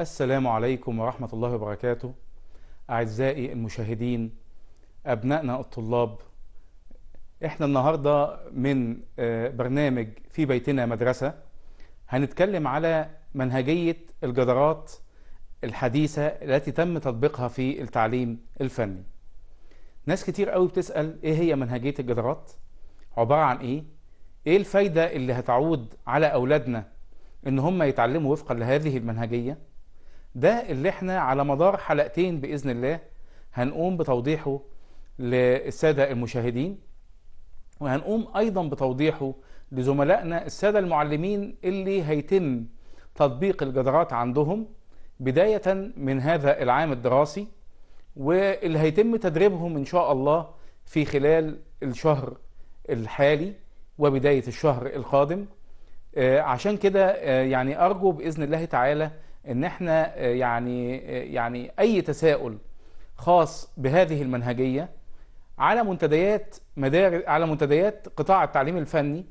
السلام عليكم ورحمة الله وبركاته أعزائي المشاهدين أبنائنا الطلاب إحنا النهاردة من آه، برنامج في بيتنا مدرسة هنتكلم على منهجية الجدارات الحديثة التي تم تطبيقها في التعليم الفني ناس كتير قوي بتسأل إيه هي منهجية الجدارات عبارة عن إيه إيه الفايدة اللي هتعود على أولادنا إن هم يتعلموا وفقا لهذه المنهجية ده اللي احنا على مدار حلقتين باذن الله هنقوم بتوضيحه للساده المشاهدين وهنقوم ايضا بتوضيحه لزملائنا الساده المعلمين اللي هيتم تطبيق الجدارات عندهم بدايه من هذا العام الدراسي واللي هيتم تدريبهم ان شاء الله في خلال الشهر الحالي وبدايه الشهر القادم آه، عشان كده آه، يعني ارجو باذن الله تعالى ان احنا آه، يعني آه، يعني اي تساؤل خاص بهذه المنهجيه على منتديات مدارس على منتديات قطاع التعليم الفني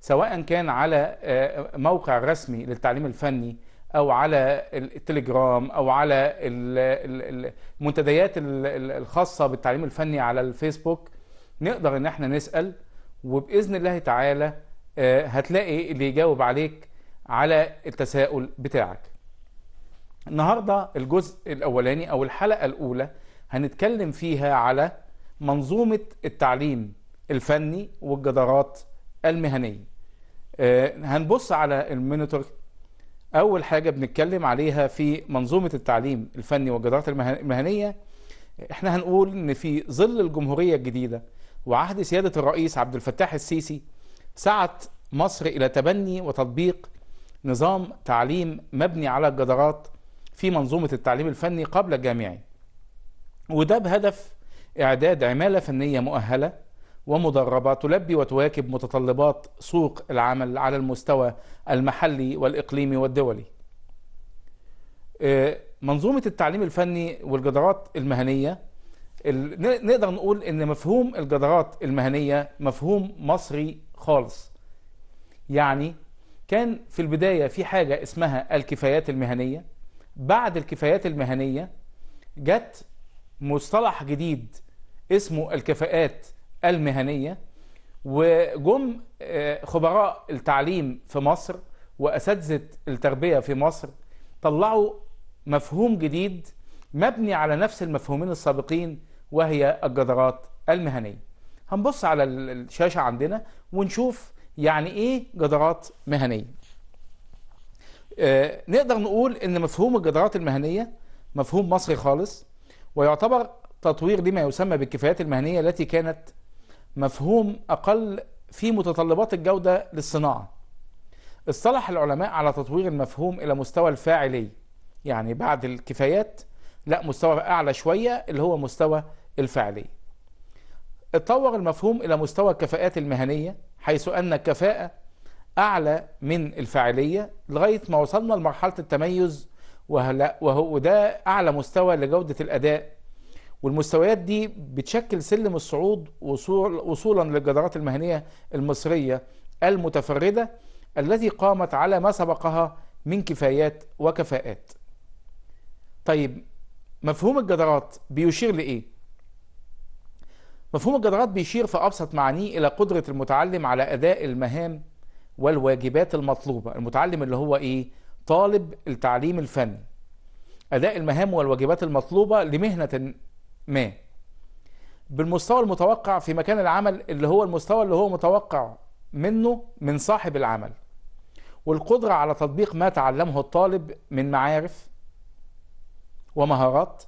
سواء كان على آه، موقع رسمي للتعليم الفني او على التليجرام او على المنتديات الخاصه بالتعليم الفني على الفيسبوك نقدر ان احنا نسال وباذن الله تعالى هتلاقي اللي يجاوب عليك على التساؤل بتاعك النهارده الجزء الاولاني او الحلقه الاولى هنتكلم فيها على منظومه التعليم الفني والجدارات المهنيه آه، هنبص على المونيتور اول حاجه بنتكلم عليها في منظومه التعليم الفني والجدارات المهنيه احنا هنقول ان في ظل الجمهوريه الجديده وعهد سياده الرئيس عبد الفتاح السيسي سعت مصر الى تبني وتطبيق نظام تعليم مبني على الجدارات في منظومة التعليم الفني قبل الجامعي وده بهدف إعداد عمالة فنية مؤهلة ومدربة تلبي وتواكب متطلبات سوق العمل على المستوى المحلي والإقليمي والدولي آه، منظومة التعليم الفني والجدارات المهنية نقدر نقول ان مفهوم الجدارات المهنيه مفهوم مصري خالص يعني كان في البدايه في حاجه اسمها الكفايات المهنيه بعد الكفايات المهنية جت مصطلح جديد اسمه الكفاءات المهنية وجم آه، خبراء التعليم في مصر وأساتذة التربية في مصر طلعوا مفهوم جديد مبني على نفس المفهومين السابقين وهي الجدارات المهنية هنبص على الشاشة عندنا ونشوف يعني ايه جدارات مهنية آه، نقدر نقول ان مفهوم الجدارات المهنيه مفهوم مصري خالص ويعتبر تطوير لما يسمى بالكفايات المهنيه التي كانت مفهوم اقل في متطلبات الجوده للصناعه. اصطلح العلماء على تطوير المفهوم الى مستوى الفاعلي يعني بعد الكفايات لا مستوى اعلى شويه اللي هو مستوى الفاعلي. اتطور المفهوم الى مستوى الكفاءات المهنيه حيث ان الكفاءه أعلى من الفاعلية لغاية ما وصلنا لمرحلة التميز وهو وده أعلى مستوى لجودة الأداء والمستويات دي بتشكل سلم الصعود وصول وصولا للجدارات المهنية المصرية المتفردة التي قامت على ما سبقها من كفايات وكفاءات طيب مفهوم الجدارات بيشير لإيه؟ مفهوم الجدارات بيشير في أبسط معانيه إلى قدرة المتعلم على أداء المهام والواجبات المطلوبة المتعلم اللي هو إيه طالب التعليم الفني أداء المهام والواجبات المطلوبة لمهنة ما بالمستوى المتوقع في مكان العمل اللي هو المستوى اللي هو متوقع منه من صاحب العمل والقدرة على تطبيق ما تعلمه الطالب من معارف ومهارات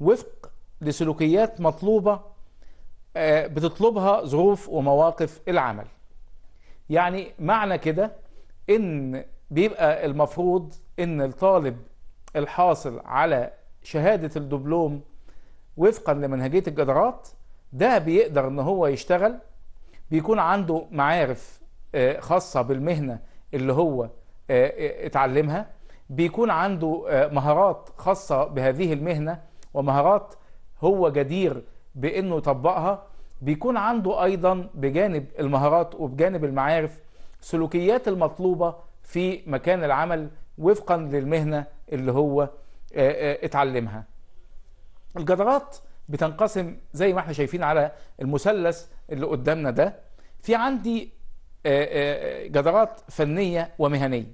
وفق لسلوكيات مطلوبة آه، بتطلبها ظروف ومواقف العمل يعني معنى كده ان بيبقى المفروض ان الطالب الحاصل على شهادة الدبلوم وفقا لمنهجية الجدارات ده بيقدر ان هو يشتغل بيكون عنده معارف آه، خاصة بالمهنة اللي هو آه، اتعلمها بيكون عنده آه، مهارات خاصة بهذه المهنة ومهارات هو جدير بانه يطبقها بيكون عنده ايضا بجانب المهارات وبجانب المعارف سلوكيات المطلوبه في مكان العمل وفقا للمهنه اللي هو آه، آه، اتعلمها. الجدارات بتنقسم زي ما احنا شايفين على المثلث اللي قدامنا ده في عندي آه، جدارات فنيه ومهنيه.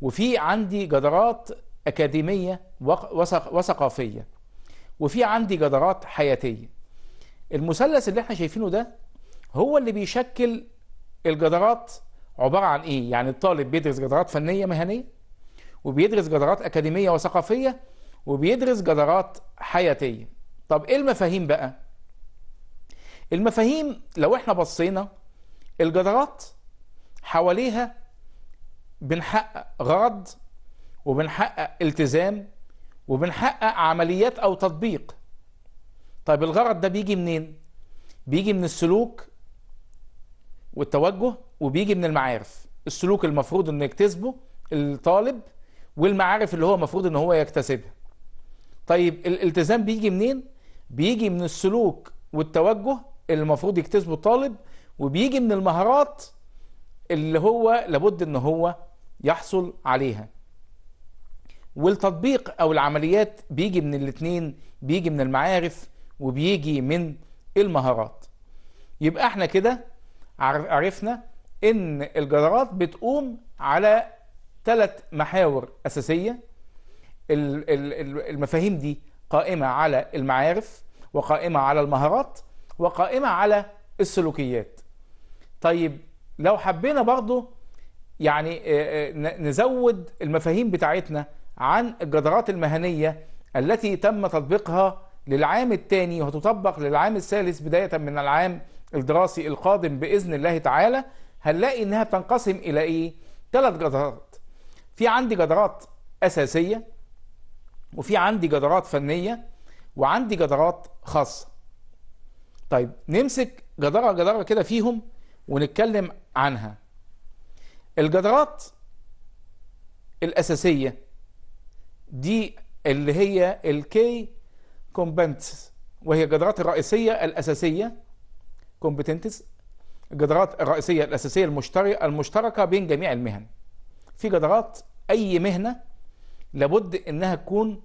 وفي عندي جدارات اكاديميه وثقافيه. وفي عندي جدارات حياتيه. المثلث اللي احنا شايفينه ده هو اللي بيشكل الجدارات عبارة عن ايه يعني الطالب بيدرس جدارات فنية مهنية وبيدرس جدارات أكاديمية وثقافية وبيدرس جدارات حياتية طب ايه المفاهيم بقى المفاهيم لو احنا بصينا الجدارات حواليها بنحقق غرض وبنحقق التزام وبنحقق عمليات او تطبيق طيب الغرض ده بيجي منين بيجي من السلوك والتوجه وبيجي من المعارف السلوك المفروض انه يكتسبه الطالب والمعارف اللي هو المفروض ان هو يكتسبها طيب الالتزام بيجي منين بيجي من السلوك والتوجه اللي المفروض يكتسبه الطالب وبيجي من المهارات اللي هو لابد ان هو يحصل عليها والتطبيق او العمليات بيجي من الاتنين بيجي من المعارف وبيجي من المهارات يبقى احنا كده عرفنا ان الجدارات بتقوم على ثلاث محاور أساسية المفاهيم دي قائمة على المعارف وقائمة على المهارات وقائمة على السلوكيات طيب لو حبينا برضو يعني نزود المفاهيم بتاعتنا عن الجدارات المهنية التي تم تطبيقها للعام الثاني وهتطبق للعام الثالث بداية من العام الدراسي القادم بإذن الله تعالى هنلاقي إنها بتنقسم إلى إيه؟ ثلاث جدارات. في عندي جدارات أساسية وفي عندي جدارات فنية وعندي جدارات خاصة. طيب نمسك جدارة جدارة كده فيهم ونتكلم عنها. الجدارات الأساسية دي اللي هي الكي كومبنتس وهي الجدارات الرئيسية الأساسية كومبتنتس الجدارات الرئيسية الأساسية المشتركة بين جميع المهن في جدارات أي مهنة لابد إنها تكون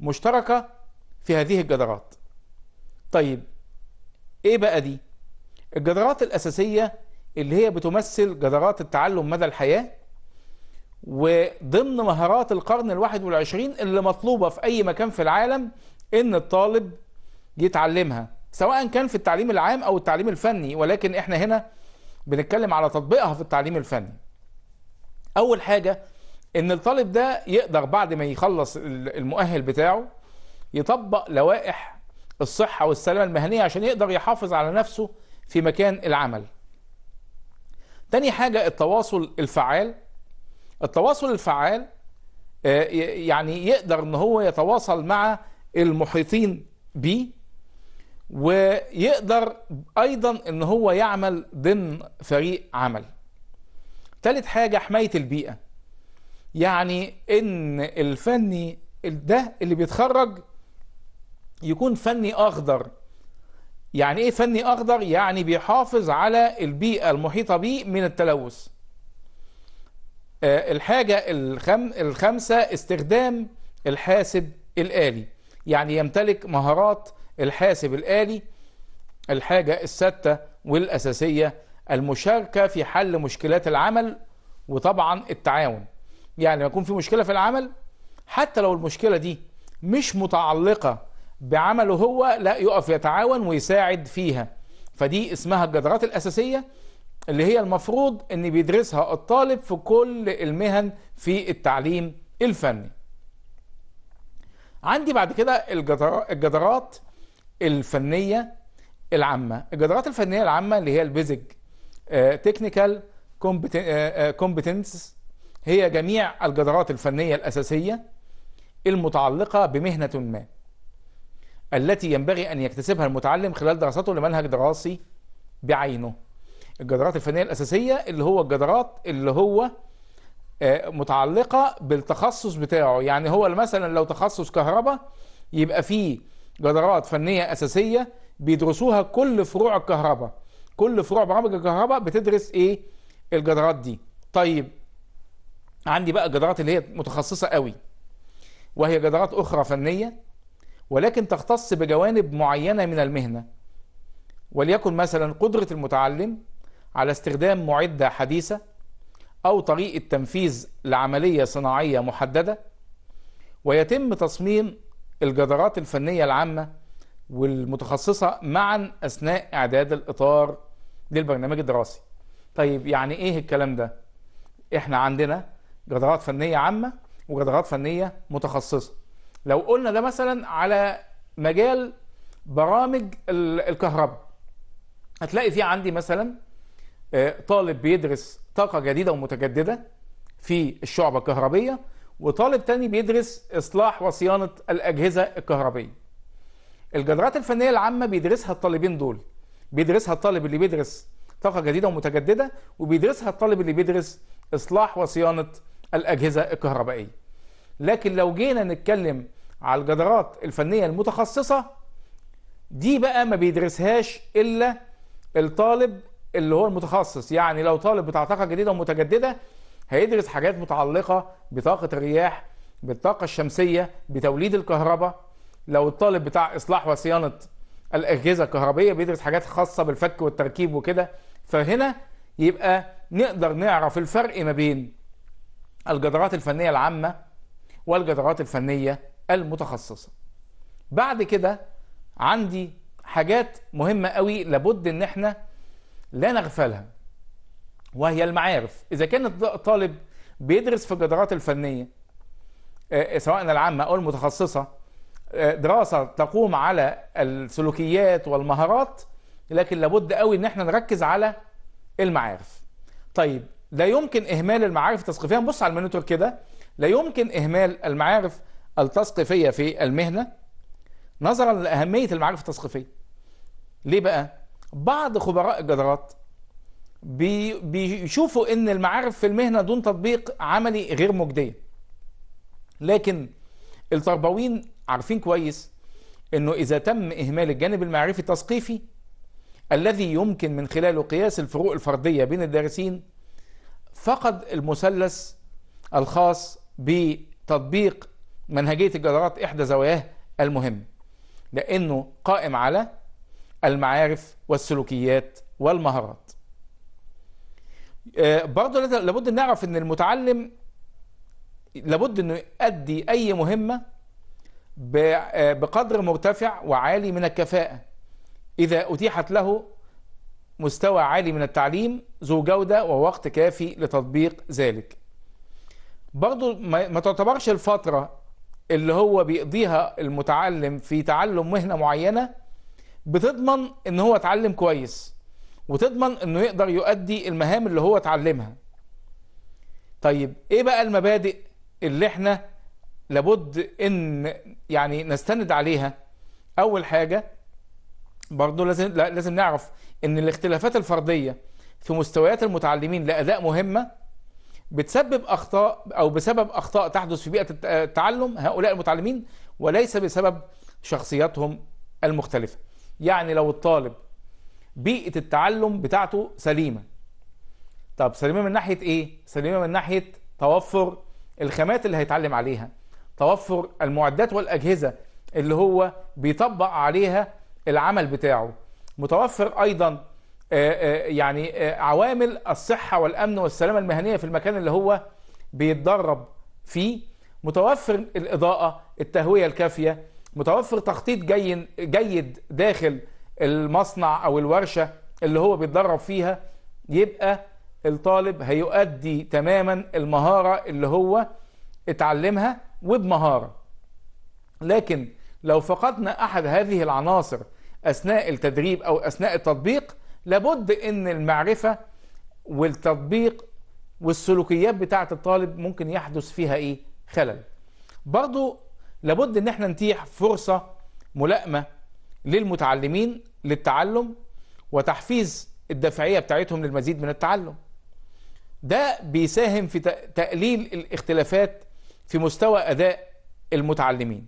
مشتركة في هذه الجدارات طيب إيه بقى دي؟ الجدارات الأساسية اللي هي بتمثل جدارات التعلم مدى الحياة وضمن مهارات القرن الواحد والعشرين اللي مطلوبة في أي مكان في العالم ان الطالب يتعلمها سواء كان في التعليم العام او التعليم الفني ولكن احنا هنا بنتكلم على تطبيقها في التعليم الفني اول حاجه ان الطالب ده يقدر بعد ما يخلص المؤهل بتاعه يطبق لوائح الصحه والسلامه المهنيه عشان يقدر يحافظ على نفسه في مكان العمل تاني حاجه التواصل الفعال التواصل الفعال آه، يعني يقدر ان هو يتواصل مع المحيطين بيه ويقدر ايضا ان هو يعمل ضمن فريق عمل ثالث حاجة حماية البيئة يعني ان الفني ده اللي بيتخرج يكون فني اخضر يعني ايه فني اخضر يعني بيحافظ على البيئة المحيطة بيه من التلوث آه، الحاجة الخم الخامسة استخدام الحاسب الآلي يعني يمتلك مهارات الحاسب الآلي الحاجة الستة والأساسية المشاركة في حل مشكلات العمل وطبعا التعاون يعني لما يكون في مشكلة في العمل حتى لو المشكلة دي مش متعلقة بعمله هو لا يقف يتعاون ويساعد فيها فدي اسمها الجدرات الأساسية اللي هي المفروض ان بيدرسها الطالب في كل المهن في التعليم الفني عندي بعد كده الجدارات الفنيه العامه الجدارات الفنيه العامه اللي هي البيزك تكنيكال كومبتنس هي جميع الجدارات الفنيه الاساسيه المتعلقه بمهنه ما التي ينبغي ان يكتسبها المتعلم خلال دراسته لمنهج دراسي بعينه الجدارات الفنيه الاساسيه اللي هو الجدارات اللي هو آه، متعلقه بالتخصص بتاعه يعني هو مثلا لو تخصص كهرباء يبقى فيه جدارات فنيه اساسيه بيدرسوها كل فروع الكهرباء كل فروع برامج الكهرباء بتدرس ايه الجدارات دي طيب عندي بقى الجدارات اللي هي متخصصه قوي وهي جدارات اخرى فنيه ولكن تختص بجوانب معينه من المهنه وليكن مثلا قدره المتعلم على استخدام معده حديثه أو طريقة تنفيذ لعملية صناعية محددة ويتم تصميم الجدارات الفنية العامة والمتخصصة معا أثناء إعداد الإطار للبرنامج الدراسي طيب يعني إيه الكلام ده؟ إحنا عندنا جدارات فنية عامة وجدارات فنية متخصصة لو قلنا ده مثلا على مجال برامج الكهرباء هتلاقي في عندي مثلا آه، طالب بيدرس طاقه جديده ومتجدده في الشعبه الكهربيه وطالب تاني بيدرس اصلاح وصيانه الاجهزه الكهربيه الجدارات الفنيه العامه بيدرسها الطالبين دول بيدرسها الطالب اللي بيدرس طاقه جديده ومتجدده وبيدرسها الطالب اللي بيدرس اصلاح وصيانه الاجهزه الكهربائيه لكن لو جينا نتكلم على الجدارات الفنيه المتخصصه دي بقى ما بيدرسهاش الا الطالب اللي هو المتخصص يعني لو طالب بتاع طاقه جديده ومتجدده هيدرس حاجات متعلقه بطاقه الرياح بالطاقه الشمسيه بتوليد الكهرباء لو الطالب بتاع اصلاح وصيانه الاجهزه الكهربيه بيدرس حاجات خاصه بالفك والتركيب وكده فهنا يبقى نقدر نعرف الفرق ما بين الجدارات الفنيه العامه والجدارات الفنيه المتخصصه بعد كده عندي حاجات مهمه قوي لابد ان احنا لا نغفلها وهي المعارف إذا كان الطالب بيدرس في الجدارات الفنية آه، آه، سواء العامة أو المتخصصة آه، دراسة تقوم على السلوكيات والمهارات لكن لابد قوي ان احنا نركز على المعارف طيب لا يمكن اهمال المعارف التثقيفيه نبص على المونيتور كده لا يمكن اهمال المعارف التثقيفيه في المهنه نظرا لاهميه المعارف التثقيفيه ليه بقى بعض خبراء الجدارات بيشوفوا ان المعارف في المهنه دون تطبيق عملي غير مجديه لكن التربويين عارفين كويس انه اذا تم اهمال الجانب المعرفي التثقيفي الذي يمكن من خلاله قياس الفروق الفرديه بين الدارسين فقد المثلث الخاص بتطبيق منهجيه الجدارات احدى زواياه المهم لانه قائم على المعارف والسلوكيات والمهارات آه، برضه لابد ان نعرف ان المتعلم لابد انه يؤدي اي مهمه آه، بقدر مرتفع وعالي من الكفاءه اذا اتيحت له مستوى عالي من التعليم ذو جوده ووقت كافي لتطبيق ذلك برضه ما تعتبرش الفتره اللي هو بيقضيها المتعلم في تعلم مهنه معينه بتضمن ان هو اتعلم كويس وتضمن انه يقدر يؤدي المهام اللي هو اتعلمها طيب ايه بقى المبادئ اللي احنا لابد ان يعني نستند عليها اول حاجه برضه لازم لازم نعرف ان الاختلافات الفرديه في مستويات المتعلمين لاداء مهمه بتسبب اخطاء او بسبب اخطاء تحدث في بيئه التعلم هؤلاء المتعلمين وليس بسبب شخصياتهم المختلفه يعني لو الطالب بيئة التعلم بتاعته سليمة طب سليمة من ناحية ايه؟ سليمة من ناحية توفر الخامات اللي هيتعلم عليها توفر المعدات والأجهزة اللي هو بيطبق عليها العمل بتاعه متوفر أيضا آه، آه، يعني آه، عوامل الصحة والأمن والسلامة المهنية في المكان اللي هو بيتدرب فيه متوفر الإضاءة التهوية الكافية متوفر تخطيط جيد جيد داخل المصنع او الورشه اللي هو بيتدرب فيها يبقى الطالب هيؤدي تماما المهاره اللي هو اتعلمها وبمهاره لكن لو فقدنا احد هذه العناصر اثناء التدريب او اثناء التطبيق لابد ان المعرفه والتطبيق والسلوكيات بتاعه الطالب ممكن يحدث فيها ايه خلل برضو لابد ان احنا نتيح فرصه ملائمه للمتعلمين للتعلم وتحفيز الدافعيه بتاعتهم للمزيد من التعلم ده بيساهم في تقليل الاختلافات في مستوى اداء المتعلمين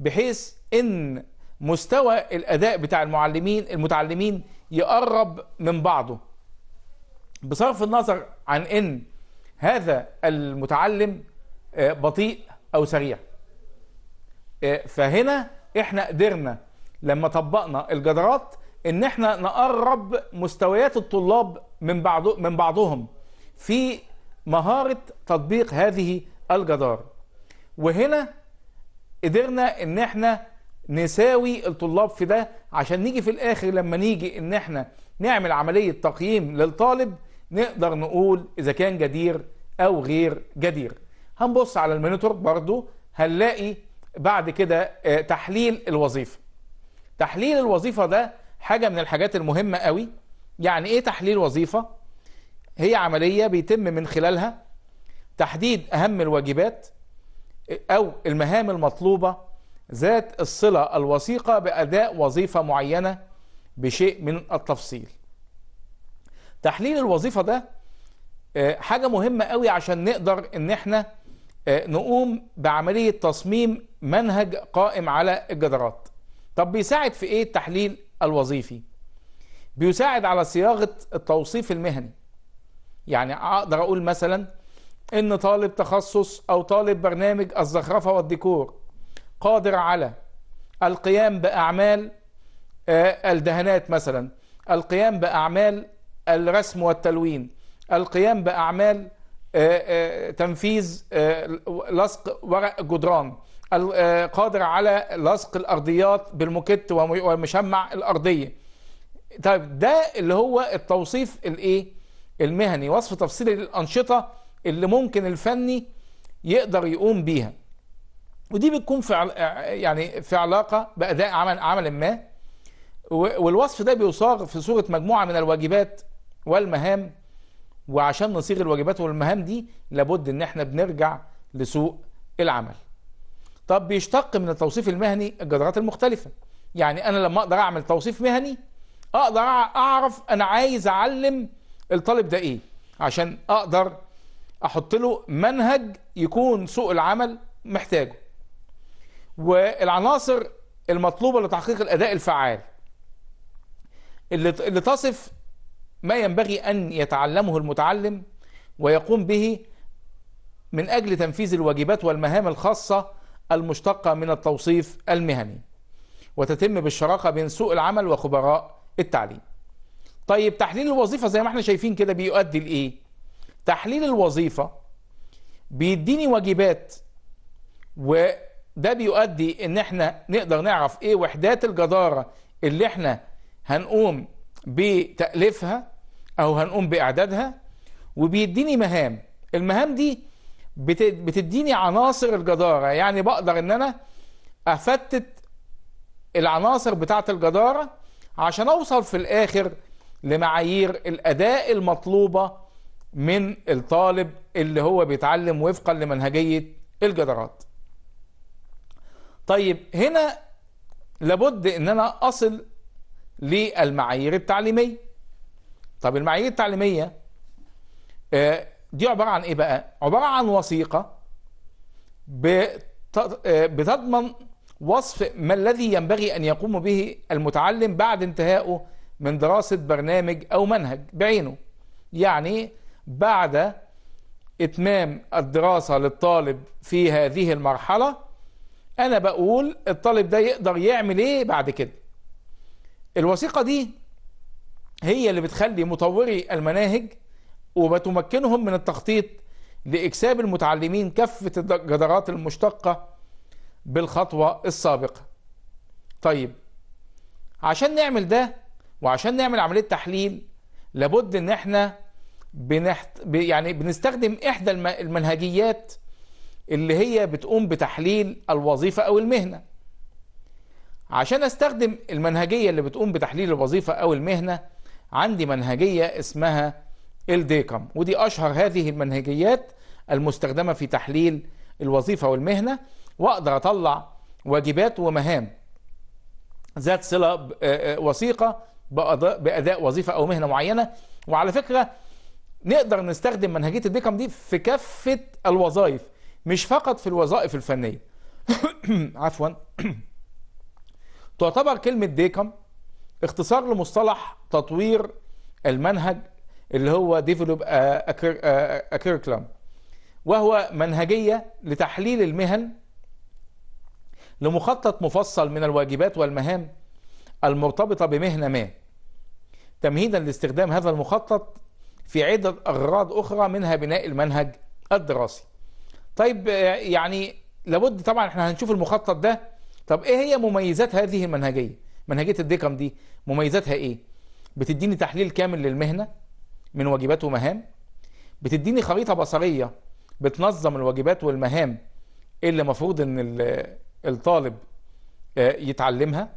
بحيث ان مستوى الاداء بتاع المعلمين المتعلمين يقرب من بعضه بصرف النظر عن ان هذا المتعلم آه، بطيء او سريع إيه، فهنا احنا قدرنا لما طبقنا الجدارات ان احنا نقرب مستويات الطلاب من بعض من بعضهم في مهاره تطبيق هذه الجدار وهنا قدرنا ان احنا نساوي الطلاب في ده عشان نيجي في الاخر لما نيجي ان احنا نعمل عمليه تقييم للطالب نقدر نقول اذا كان جدير او غير جدير هنبص على المونيتور برضو هنلاقي بعد كده آه، تحليل الوظيفه تحليل الوظيفه ده حاجه من الحاجات المهمه قوي يعني ايه تحليل وظيفه هي عمليه بيتم من خلالها تحديد اهم الواجبات آه، او المهام المطلوبه ذات الصله الوثيقه باداء وظيفه معينه بشيء من التفصيل تحليل الوظيفه ده آه، حاجه مهمه قوي عشان نقدر ان احنا آه، نقوم بعملية تصميم منهج قائم على الجدارات طب بيساعد في ايه التحليل الوظيفي بيساعد على صياغة التوصيف المهني يعني اقدر اقول مثلا ان طالب تخصص او طالب برنامج الزخرفة والديكور قادر على القيام باعمال آه، الدهانات مثلا القيام باعمال الرسم والتلوين القيام باعمال آه، آه، تنفيذ آه، لصق ورق جدران قادر على لصق الارضيات بالموكيت ومشمع الارضيه طيب ده اللي هو التوصيف الايه المهني وصف تفصيلي للانشطه اللي ممكن الفني يقدر يقوم بيها ودي بتكون في يعني في علاقه باداء عمل عمل ما والوصف ده بيصاغ في صوره مجموعه من الواجبات والمهام وعشان نصيغ الواجبات والمهام دي لابد ان احنا بنرجع لسوق العمل طب بيشتق من التوصيف المهني الجدارات المختلفة يعني انا لما اقدر اعمل توصيف مهني اقدر اعرف انا عايز اعلم الطالب ده ايه عشان اقدر احط له منهج يكون سوق العمل محتاجه والعناصر المطلوبة لتحقيق الاداء الفعال اللي تصف ما ينبغي أن يتعلمه المتعلم ويقوم به من أجل تنفيذ الواجبات والمهام الخاصة المشتقة من التوصيف المهني وتتم بالشراكة بين سوق العمل وخبراء التعليم طيب تحليل الوظيفة زي ما احنا شايفين كده بيؤدي لإيه تحليل الوظيفة بيديني واجبات وده بيؤدي ان احنا نقدر نعرف ايه وحدات الجدارة اللي احنا هنقوم بتأليفها أو هنقوم بإعدادها وبيديني مهام المهام دي بتديني عناصر الجدارة يعني بقدر إن أنا أفتت العناصر بتاعة الجدارة عشان أوصل في الآخر لمعايير الأداء المطلوبة من الطالب اللي هو بيتعلم وفقا لمنهجية الجدارات طيب هنا لابد ان انا اصل للمعايير التعليميه طب المعايير التعليميه آه، دي عباره عن ايه بقى عباره عن وثيقه آه، بتضمن وصف ما الذي ينبغي ان يقوم به المتعلم بعد انتهائه من دراسه برنامج او منهج بعينه يعني بعد اتمام الدراسه للطالب في هذه المرحله انا بقول الطالب ده يقدر يعمل ايه بعد كده الوثيقه دي هي اللي بتخلي مطوري المناهج وبتمكنهم من التخطيط لإكساب المتعلمين كافة الجدارات المشتقة بالخطوة السابقة طيب عشان نعمل ده وعشان نعمل عملية تحليل لابد ان احنا بنحت... يعني بنستخدم احدى المنهجيات اللي هي بتقوم بتحليل الوظيفة او المهنة عشان استخدم المنهجية اللي بتقوم بتحليل الوظيفة او المهنة عندي منهجية اسمها الديكم ودي أشهر هذه المنهجيات المستخدمة في تحليل الوظيفة والمهنة وأقدر أطلع واجبات ومهام ذات صلة آه، آه، وثيقة بأداء وظيفة أو مهنة معينة وعلى فكرة نقدر نستخدم منهجية الديكم دي في كافة الوظائف مش فقط في الوظائف الفنية عفوا تعتبر كلمة ديكم اختصار لمصطلح تطوير المنهج اللي هو ديفلوب اكيركلام وهو منهجية لتحليل المهن لمخطط مفصل من الواجبات والمهام المرتبطة بمهنة ما تمهيدا لاستخدام هذا المخطط في عدة أغراض أخرى منها بناء المنهج الدراسي طيب يعني لابد طبعا احنا هنشوف المخطط ده طب ايه هي مميزات هذه المنهجية منهجية الديكم دي مميزاتها ايه بتديني تحليل كامل للمهنه من واجبات ومهام بتديني خريطه بصريه بتنظم الواجبات والمهام اللي المفروض ان الطالب آه، يتعلمها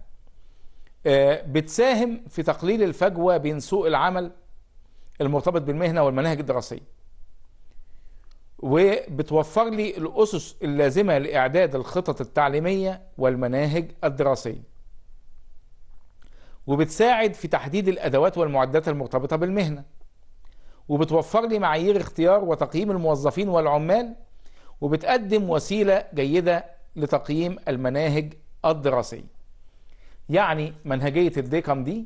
آه، بتساهم في تقليل الفجوه بين سوق العمل المرتبط بالمهنه والمناهج الدراسيه وبتوفر لي الاسس اللازمه لاعداد الخطط التعليميه والمناهج الدراسيه وبتساعد في تحديد الأدوات والمعدات المرتبطة بالمهنة وبتوفر لي معايير اختيار وتقييم الموظفين والعمال وبتقدم وسيلة جيدة لتقييم المناهج الدراسية يعني منهجية الديكم دي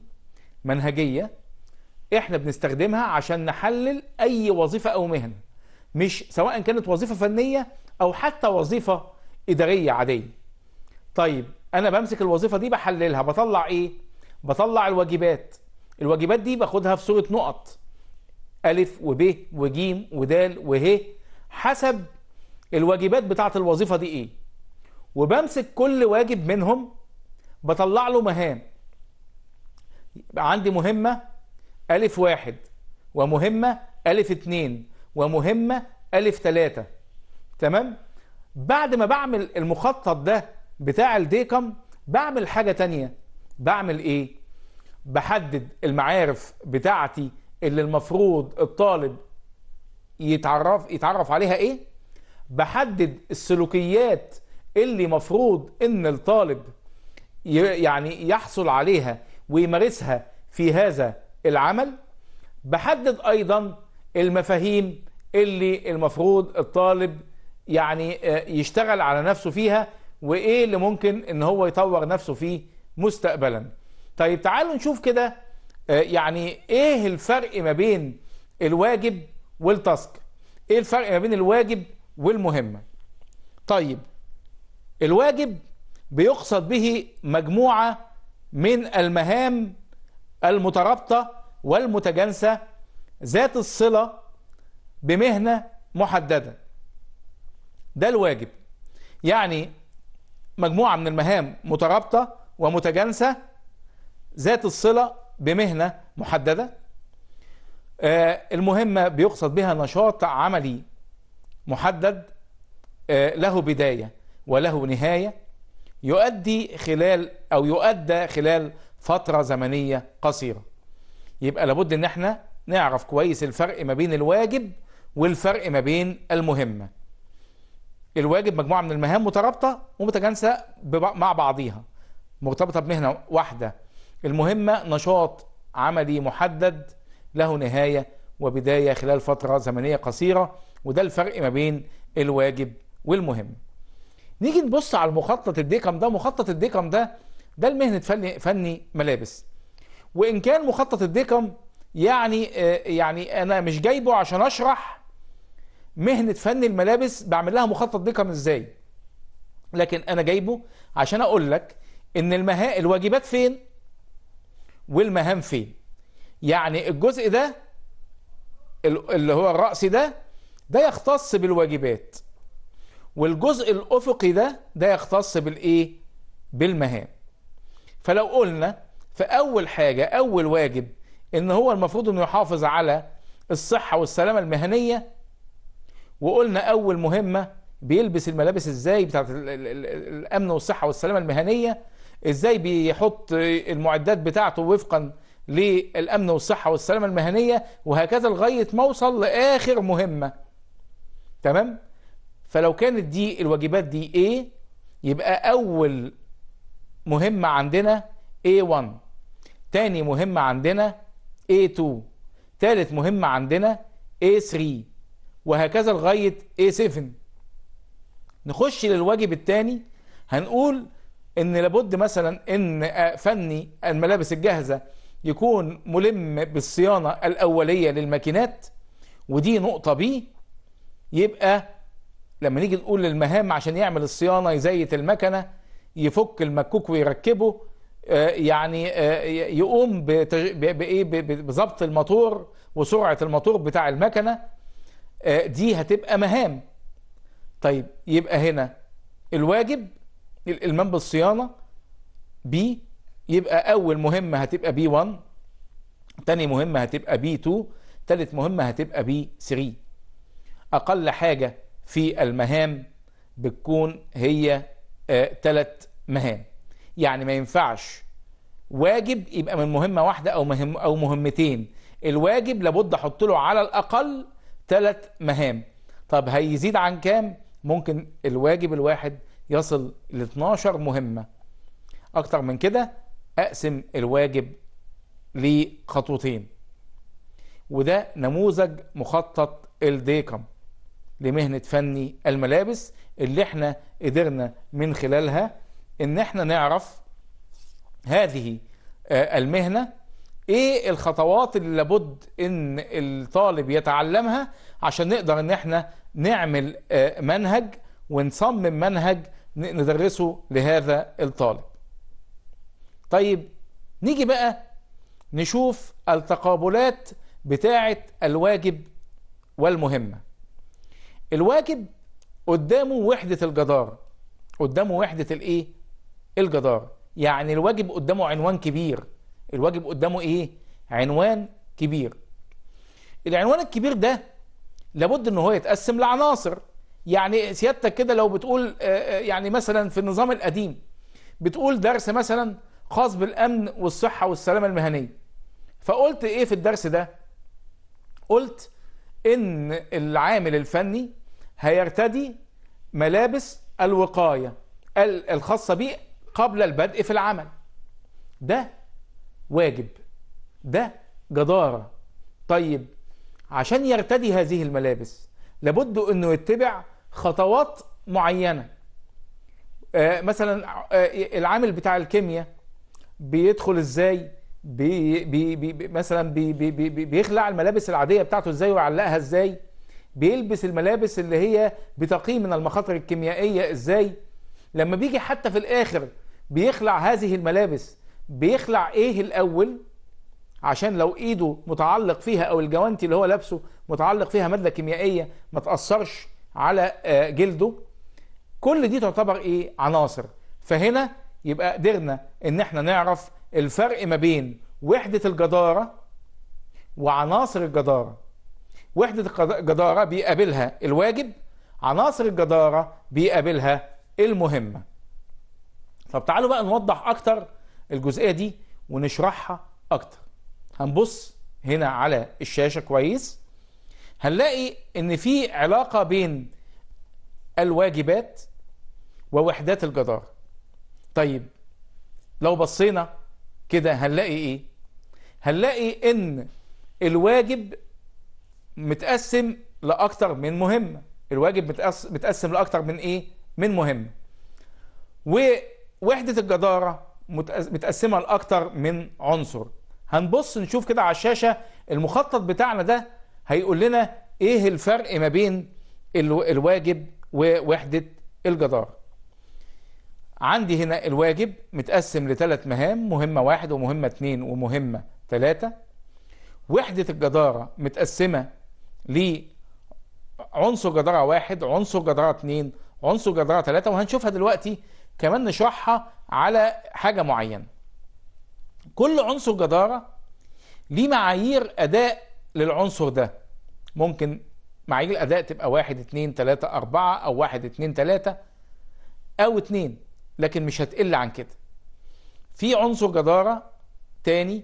منهجية احنا بنستخدمها عشان نحلل اي وظيفة او مهنة مش سواء كانت وظيفة فنية او حتى وظيفة ادارية عادية طيب انا بمسك الوظيفة دي بحللها بطلع ايه بطلع الواجبات الواجبات دي باخدها في صورة نقط ألف وب وج ودال وه حسب الواجبات بتاعة الوظيفة دي إيه وبمسك كل واجب منهم بطلع له مهام يبقى عندي مهمة ألف واحد ومهمة ألف اتنين ومهمة ألف تلاتة تمام بعد ما بعمل المخطط ده بتاع الديكم بعمل حاجة تانية بعمل ايه بحدد المعارف بتاعتي اللي المفروض الطالب يتعرف يتعرف عليها ايه بحدد السلوكيات اللي مفروض ان الطالب يعني يحصل عليها ويمارسها في هذا العمل بحدد ايضا المفاهيم اللي المفروض الطالب يعني آه، يشتغل على نفسه فيها وايه اللي ممكن ان هو يطور نفسه فيه مستقبلا طيب تعالوا نشوف كده آه، يعني ايه الفرق ما بين الواجب والتاسك ايه الفرق ما بين الواجب والمهمة طيب الواجب بيقصد به مجموعة من المهام المترابطة والمتجانسة ذات الصلة بمهنة محددة ده الواجب يعني مجموعة من المهام مترابطة ومتجانسة ذات الصلة بمهنة محددة آه، المهمة بيقصد بها نشاط عملي محدد آه، له بداية وله نهاية يؤدي خلال أو يؤدى خلال فترة زمنية قصيرة يبقى لابد ان احنا نعرف كويس الفرق ما بين الواجب والفرق ما بين المهمة الواجب مجموعة من المهام مترابطة ومتجانسة مع بعضيها مرتبطه بمهنه واحده المهمه نشاط عملي محدد له نهايه وبدايه خلال فتره زمنيه قصيره وده الفرق ما بين الواجب والمهم. نيجي نبص على المخطط الديكم ده مخطط الديكم ده ده المهنه فني فني ملابس. وان كان مخطط الديكم يعني آه، يعني انا مش جايبه عشان اشرح مهنه فن الملابس بعمل لها مخطط ديكم ازاي. لكن انا جايبه عشان اقول لك ان المها... الواجبات فين والمهام فين يعني الجزء ده اللي هو الرأس ده ده يختص بالواجبات والجزء الأفقي ده ده يختص بالإيه؟ بالمهام فلو قلنا فأول حاجة أول واجب إن هو المفروض إنه يحافظ على الصحة والسلامة المهنية وقلنا أول مهمة بيلبس الملابس إزاي بتاعت الأمن والصحة والسلامة المهنية ازاي بيحط المعدات بتاعته وفقا للامن والصحه والسلامه المهنيه وهكذا لغايه ما اوصل لاخر مهمه تمام فلو كانت دي الواجبات دي ايه يبقى اول مهمه عندنا A1 تاني مهمه عندنا A2 تالت مهمه عندنا A3 وهكذا لغايه A7 نخش للواجب الثاني هنقول ان لابد مثلا ان آه، فني الملابس الجاهزه يكون ملم بالصيانه الاوليه للماكينات ودي نقطه بي يبقى لما نيجي نقول للمهام عشان يعمل الصيانه يزيت المكنه يفك المكوك ويركبه آه، يعني آه، يقوم بايه بظبط الموتور وسرعه الموتور بتاع المكنه دي هتبقى مهام طيب يبقى هنا الواجب الالمام بالصيانه بي يبقى اول مهمه هتبقى بي 1 تاني مهمه هتبقى بي 2 تالت مهمه هتبقى بي 3 اقل حاجه في المهام بتكون هي تلات آه، تلت مهام يعني ما ينفعش واجب يبقى من مهمه واحده او مهم او مهمتين الواجب لابد احط له على الاقل تلات مهام طب هيزيد عن كام ممكن الواجب الواحد يصل ل 12 مهمة أكتر من كده أقسم الواجب لخطوتين وده نموذج مخطط الديكم لمهنة فني الملابس اللي احنا قدرنا من خلالها ان احنا نعرف هذه آه، المهنة ايه الخطوات اللي لابد ان الطالب يتعلمها عشان نقدر ان احنا نعمل آه، منهج ونصمم منهج ندرسه لهذا الطالب طيب نيجي بقى نشوف التقابلات بتاعة الواجب والمهمة الواجب قدامه وحدة الجدار قدامه وحدة الايه الجدار يعني الواجب قدامه عنوان كبير الواجب قدامه ايه عنوان كبير العنوان الكبير ده لابد ان هو يتقسم لعناصر يعني سيادتك كده لو بتقول آه، آه، يعني مثلا في النظام القديم بتقول درس مثلا خاص بالامن والصحه والسلامه المهنيه فقلت ايه في الدرس ده قلت ان العامل الفني هيرتدي ملابس الوقايه الخاصه بيه قبل البدء في العمل ده واجب ده جداره طيب عشان يرتدي هذه الملابس لابد انه يتبع خطوات معينه آه، مثلا آه، العامل بتاع الكيمياء بيدخل ازاي بي بي بي مثلا بي بي بي بيخلع الملابس العاديه بتاعته ازاي ويعلقها ازاي بيلبس الملابس اللي هي بتقي من المخاطر الكيميائيه ازاي لما بيجي حتى في الاخر بيخلع هذه الملابس بيخلع ايه الاول عشان لو ايده متعلق فيها او الجوانتي اللي هو لابسه متعلق فيها ماده كيميائيه ما تاثرش على آه، جلده كل دي تعتبر ايه عناصر فهنا يبقى قدرنا ان احنا نعرف الفرق ما بين وحدة الجدارة وعناصر الجدارة وحدة الجدارة بيقابلها الواجب عناصر الجدارة بيقابلها المهمة طب تعالوا بقى نوضح اكتر الجزئية دي ونشرحها اكتر هنبص هنا على الشاشة كويس هنلاقي ان في علاقة بين الواجبات ووحدات الجدار طيب لو بصينا كده هنلاقي ايه هنلاقي ان الواجب متقسم لاكتر من مهم الواجب متقسم لاكتر من ايه من مهم ووحدة الجدارة متقسمة لاكتر من عنصر هنبص نشوف كده على الشاشة المخطط بتاعنا ده هيقول لنا ايه الفرق ما بين الواجب ووحدة الجدار عندي هنا الواجب متقسم لثلاث مهام مهمة واحد ومهمة اتنين ومهمة تلاتة وحدة الجدارة متقسمة لعنصر جدارة واحد عنصر جدارة اتنين عنصر جدارة تلاتة وهنشوفها دلوقتي كمان نشرحها على حاجة معينة كل عنصر جدارة ليه معايير أداء للعنصر ده ممكن معايير الاداء تبقى 1 2 3 4 او 1 2 3 او 2 لكن مش هتقل عن كده في عنصر جداره تاني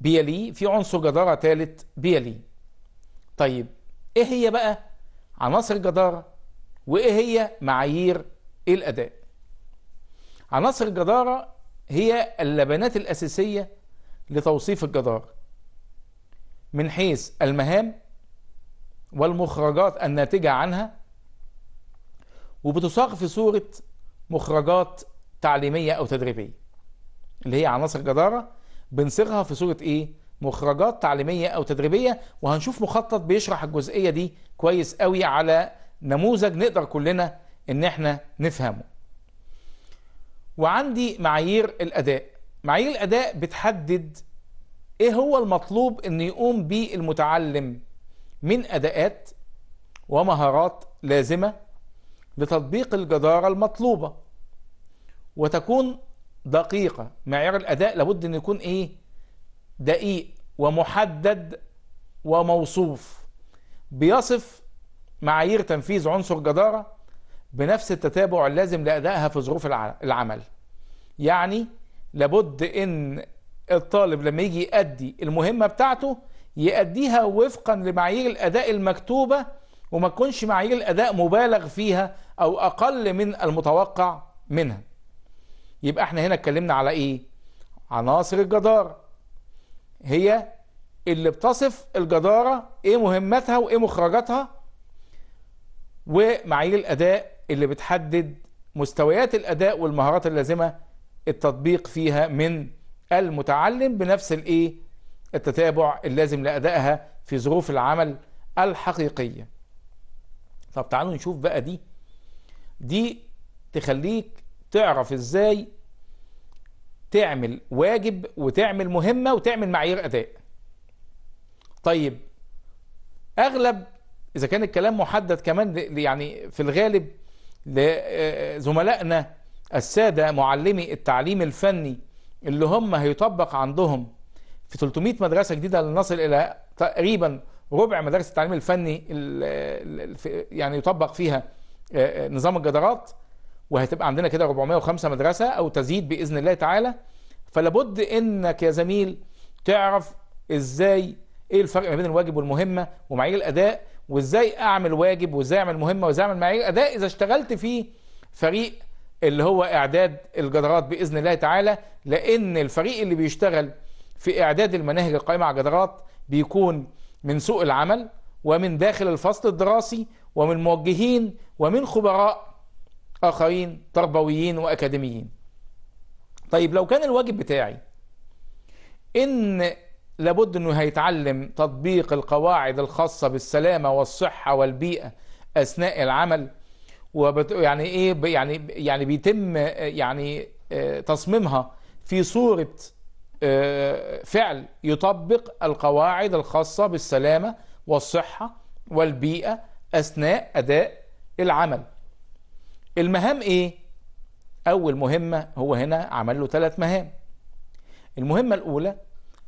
بيليه في عنصر جداره تالت بيليه طيب ايه هي بقى عناصر الجداره وايه هي معايير الاداء عناصر الجداره هي اللبنات الاساسيه لتوصيف الجداره من حيث المهام والمخرجات الناتجة عنها وبتساق في صورة مخرجات تعليمية أو تدريبية اللي هي عناصر جدارة بنصيغها في صورة إيه؟ مخرجات تعليمية أو تدريبية وهنشوف مخطط بيشرح الجزئية دي كويس قوي على نموذج نقدر كلنا إن إحنا نفهمه وعندي معايير الأداء معايير الأداء بتحدد ايه هو المطلوب ان يقوم به المتعلم من اداءات ومهارات لازمه لتطبيق الجداره المطلوبه وتكون دقيقه معيار الاداء لابد ان يكون ايه دقيق ومحدد وموصوف بيصف معايير تنفيذ عنصر جداره بنفس التتابع اللازم لادائها في ظروف العمل يعني لابد ان الطالب لما يجي يأدي المهمة بتاعته يأديها وفقا لمعايير الأداء المكتوبة وما تكونش معايير الأداء مبالغ فيها أو أقل من المتوقع منها يبقى احنا هنا اتكلمنا على ايه عناصر الجدارة هي اللي بتصف الجدارة ايه مهمتها وايه مخرجاتها ومعايير الأداء اللي بتحدد مستويات الأداء والمهارات اللازمة التطبيق فيها من المتعلم بنفس الايه التتابع اللازم لادائها في ظروف العمل الحقيقيه طب تعالوا نشوف بقى دي دي تخليك تعرف ازاي تعمل واجب وتعمل مهمه وتعمل معايير اداء طيب اغلب اذا كان الكلام محدد كمان يعني في الغالب لزملائنا الساده معلمي التعليم الفني اللي هم هيطبق عندهم في 300 مدرسة جديدة لنصل إلى تقريبا ربع مدارس التعليم الفني يعني يطبق فيها آه، آه، نظام الجدارات وهتبقى عندنا كده 405 مدرسة أو تزيد بإذن الله تعالى فلابد إنك يا زميل تعرف إزاي إيه الفرق ما بين الواجب والمهمة ومعايير الأداء وإزاي أعمل واجب وإزاي أعمل مهمة وإزاي أعمل معايير أداء إذا اشتغلت في فريق اللي هو إعداد الجدارات بإذن الله تعالى لأن الفريق اللي بيشتغل في إعداد المناهج القائمة على الجدارات بيكون من سوق العمل ومن داخل الفصل الدراسي ومن موجهين ومن خبراء آخرين تربويين وأكاديميين طيب لو كان الواجب بتاعي إن لابد أنه هيتعلم تطبيق القواعد الخاصة بالسلامة والصحة والبيئة أثناء العمل وبت يعني ايه يعني يعني بيتم يعني آه، تصميمها في صوره آه، فعل يطبق القواعد الخاصه بالسلامه والصحه والبيئه اثناء اداء العمل. المهام ايه؟ اول مهمه هو هنا عمل له ثلاث مهام. المهمه الاولى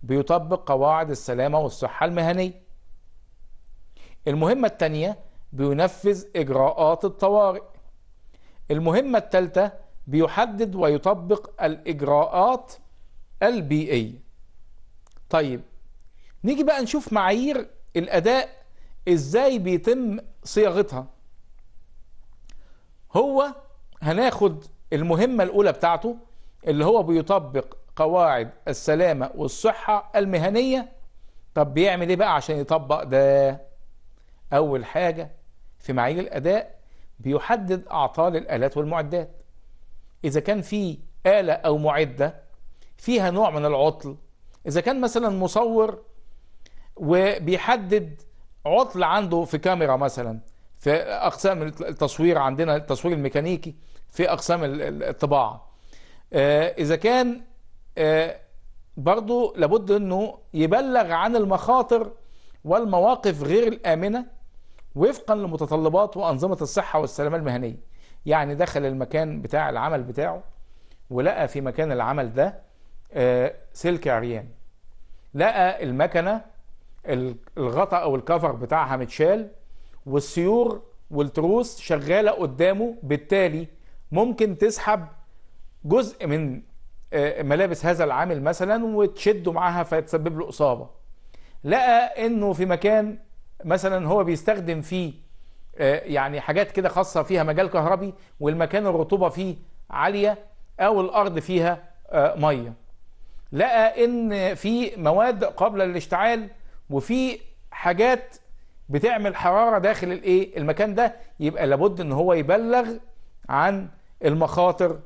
بيطبق قواعد السلامه والصحه المهنيه. المهمه الثانيه بينفذ إجراءات الطوارئ المهمة الثالثة بيحدد ويطبق الإجراءات البيئية طيب نيجي بقى نشوف معايير الأداء إزاي بيتم صياغتها هو هناخد المهمة الأولى بتاعته اللي هو بيطبق قواعد السلامة والصحة المهنية طب بيعمل ايه بقى عشان يطبق ده أول حاجة في معايير الأداء بيحدد أعطال الآلات والمعدات إذا كان في آلة أو معدة فيها نوع من العطل إذا كان مثلا مصور وبيحدد عطل عنده في كاميرا مثلا في أقسام التصوير عندنا التصوير الميكانيكي في أقسام الطباعة آه، إذا كان آه، برضه لابد أنه يبلغ عن المخاطر والمواقف غير الآمنة وفقا لمتطلبات وانظمه الصحه والسلامه المهنيه يعني دخل المكان بتاع العمل بتاعه ولقى في مكان العمل ده آه، سلك عريان لقى المكنه الغطا او الكفر بتاعها متشال والسيور والتروس شغاله قدامه بالتالي ممكن تسحب جزء من آه، ملابس هذا العامل مثلا وتشده معاها فتسبب له اصابه لقى انه في مكان مثلا هو بيستخدم فيه آه، يعني حاجات كده خاصة فيها مجال كهربي والمكان الرطوبة فيه عالية أو الأرض فيها آه، مية لقى إن في مواد قابلة للاشتعال وفي حاجات بتعمل حرارة داخل الايه المكان ده يبقى لابد ان هو يبلغ عن المخاطر